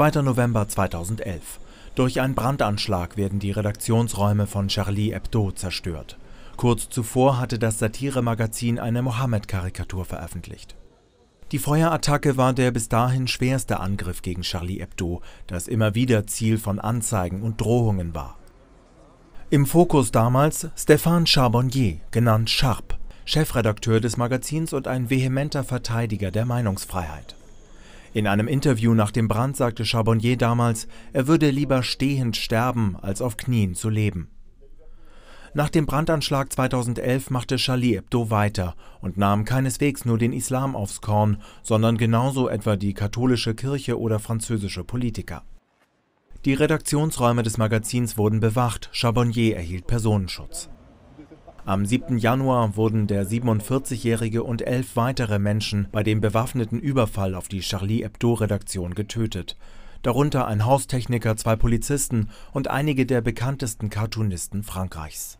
2. November 2011. Durch einen Brandanschlag werden die Redaktionsräume von Charlie Hebdo zerstört. Kurz zuvor hatte das Satiremagazin eine Mohammed-Karikatur veröffentlicht. Die Feuerattacke war der bis dahin schwerste Angriff gegen Charlie Hebdo, das immer wieder Ziel von Anzeigen und Drohungen war. Im Fokus damals Stéphane Charbonnier, genannt Sharp, Chefredakteur des Magazins und ein vehementer Verteidiger der Meinungsfreiheit. In einem Interview nach dem Brand sagte Charbonnier damals, er würde lieber stehend sterben, als auf Knien zu leben. Nach dem Brandanschlag 2011 machte Charlie Hebdo weiter und nahm keineswegs nur den Islam aufs Korn, sondern genauso etwa die katholische Kirche oder französische Politiker. Die Redaktionsräume des Magazins wurden bewacht, Charbonnier erhielt Personenschutz. Am 7. Januar wurden der 47-Jährige und elf weitere Menschen bei dem bewaffneten Überfall auf die Charlie Hebdo-Redaktion getötet. Darunter ein Haustechniker, zwei Polizisten und einige der bekanntesten Cartoonisten Frankreichs